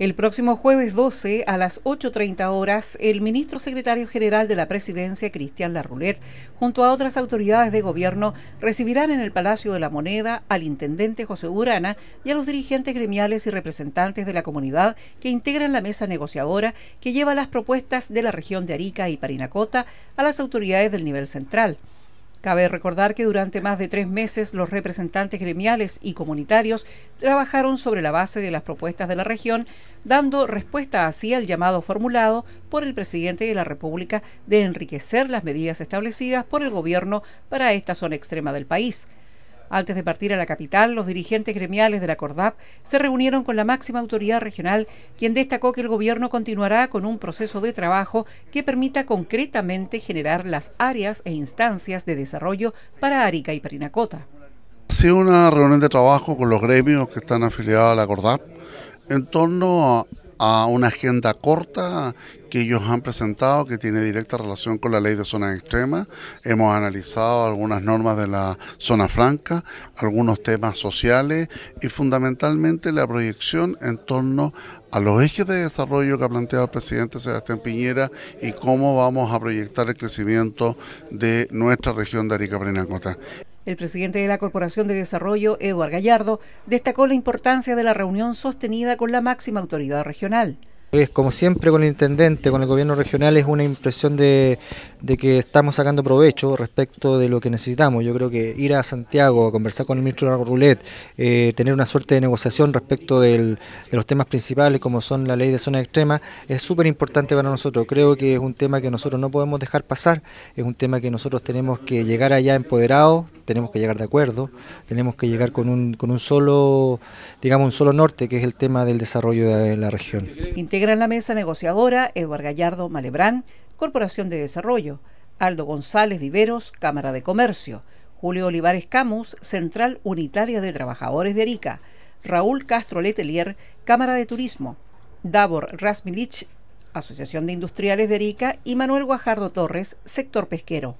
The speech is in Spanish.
El próximo jueves 12 a las 8.30 horas, el ministro secretario general de la presidencia, Cristian Larroulet, junto a otras autoridades de gobierno, recibirán en el Palacio de la Moneda al intendente José Urana y a los dirigentes gremiales y representantes de la comunidad que integran la mesa negociadora que lleva las propuestas de la región de Arica y Parinacota a las autoridades del nivel central. Cabe recordar que durante más de tres meses los representantes gremiales y comunitarios trabajaron sobre la base de las propuestas de la región, dando respuesta así al llamado formulado por el presidente de la República de enriquecer las medidas establecidas por el gobierno para esta zona extrema del país. Antes de partir a la capital, los dirigentes gremiales de la CORDAP se reunieron con la máxima autoridad regional, quien destacó que el gobierno continuará con un proceso de trabajo que permita concretamente generar las áreas e instancias de desarrollo para Arica y Parinacota. Ha una reunión de trabajo con los gremios que están afiliados a la CORDAP en torno a a una agenda corta que ellos han presentado que tiene directa relación con la ley de zonas extremas. Hemos analizado algunas normas de la zona franca, algunos temas sociales y fundamentalmente la proyección en torno a los ejes de desarrollo que ha planteado el presidente Sebastián Piñera y cómo vamos a proyectar el crecimiento de nuestra región de Arica parinacota el presidente de la Corporación de Desarrollo, Eduard Gallardo, destacó la importancia de la reunión sostenida con la máxima autoridad regional. como siempre con el intendente, con el gobierno regional, es una impresión de, que estamos sacando provecho respecto de lo que necesitamos. Yo creo que ir a Santiago a conversar con el ministro de Roulet, eh, tener una suerte de negociación respecto de los temas principales como son la ley de zona extrema, es súper importante para nosotros. Creo que es un tema que nosotros no podemos dejar pasar, es un tema que nosotros tenemos que llegar allá empoderados, tenemos que llegar de acuerdo, tenemos que llegar con un, con un solo, digamos, un solo norte, que es el tema del desarrollo de la región. Integran la mesa negociadora Eduardo Gallardo Malebrán, Corporación de Desarrollo, Aldo González Viveros, Cámara de Comercio, Julio Olivares Camus, Central Unitaria de Trabajadores de Erika Raúl Castro Letelier, Cámara de Turismo, Davor Rasmilich, Asociación de Industriales de Erika y Manuel Guajardo Torres, Sector Pesquero.